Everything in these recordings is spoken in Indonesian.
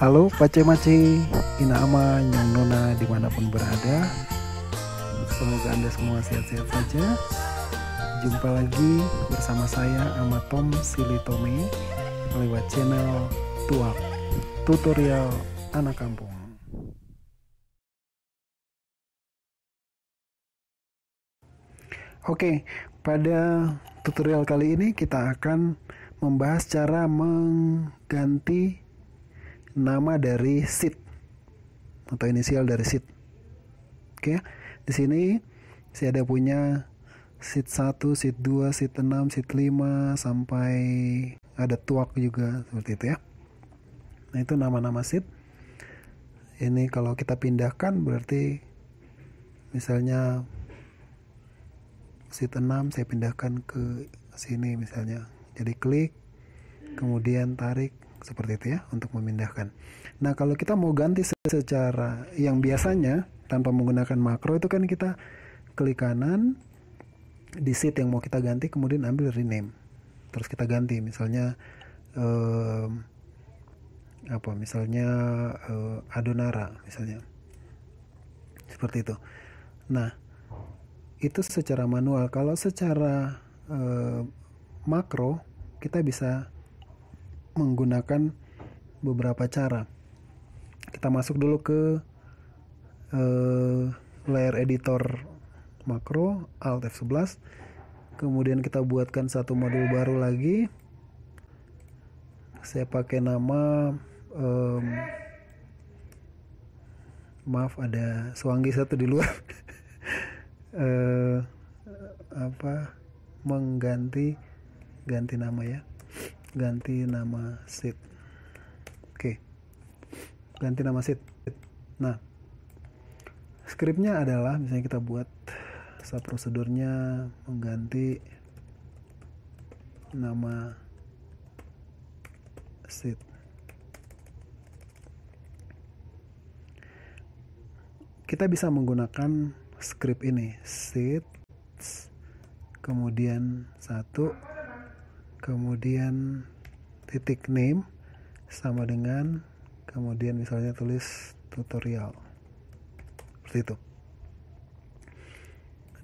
Halo Pace Mace, Inama, Nyong Nona dimanapun berada Semoga Anda semua sehat-sehat saja Jumpa lagi bersama saya Ama Tom Silitome Lewat channel Tuak Tutorial Anak Kampung Oke, pada tutorial kali ini kita akan membahas cara mengganti nama dari seat atau inisial dari seat. Oke, di sini saya ada punya seat 1, seat 2, seat 6, seat 5 sampai ada tuak juga seperti itu ya. Nah, itu nama-nama seat. Ini kalau kita pindahkan berarti misalnya seat 6 saya pindahkan ke sini misalnya. Jadi klik kemudian tarik seperti itu ya untuk memindahkan. Nah kalau kita mau ganti secara yang biasanya tanpa menggunakan makro itu kan kita klik kanan di sheet yang mau kita ganti kemudian ambil rename terus kita ganti misalnya eh, apa misalnya eh, adonara misalnya seperti itu nah itu secara manual kalau secara eh, makro kita bisa menggunakan beberapa cara. Kita masuk dulu ke eh, layer editor makro Alt F11. Kemudian kita buatkan satu modul baru lagi. Saya pakai nama um, maaf ada suanggi satu di luar. uh, apa mengganti ganti nama ya ganti nama seat oke okay. ganti nama seat nah scriptnya adalah misalnya kita buat satu prosedurnya mengganti nama seat kita bisa menggunakan script ini seat kemudian satu kemudian titik name sama dengan kemudian misalnya tulis tutorial seperti itu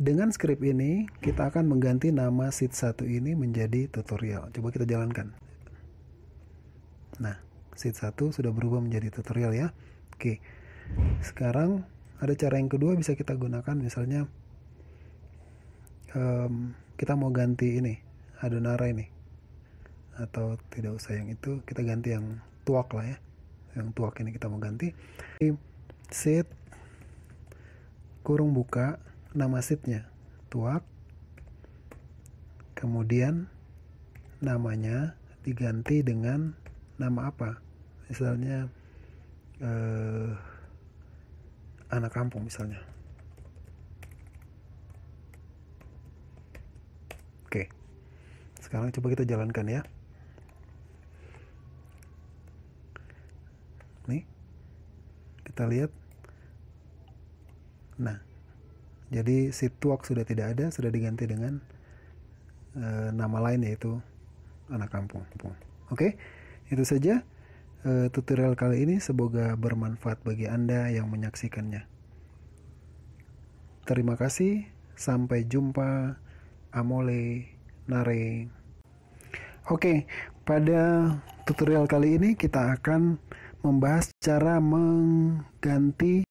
dengan script ini kita akan mengganti nama sheet 1 ini menjadi tutorial coba kita jalankan nah sheet 1 sudah berubah menjadi tutorial ya oke sekarang ada cara yang kedua bisa kita gunakan misalnya um, kita mau ganti ini adonara ini atau tidak usah yang itu kita ganti yang tuak lah ya yang tuak ini kita mau ganti seat kurung buka nama seatnya tuak kemudian namanya diganti dengan nama apa misalnya eh, anak kampung misalnya oke sekarang coba kita jalankan ya nih kita lihat nah jadi si tuak sudah tidak ada sudah diganti dengan e, nama lain yaitu anak kampung oke itu saja e, tutorial kali ini semoga bermanfaat bagi anda yang menyaksikannya terima kasih sampai jumpa amole nare oke pada tutorial kali ini kita akan membahas cara mengganti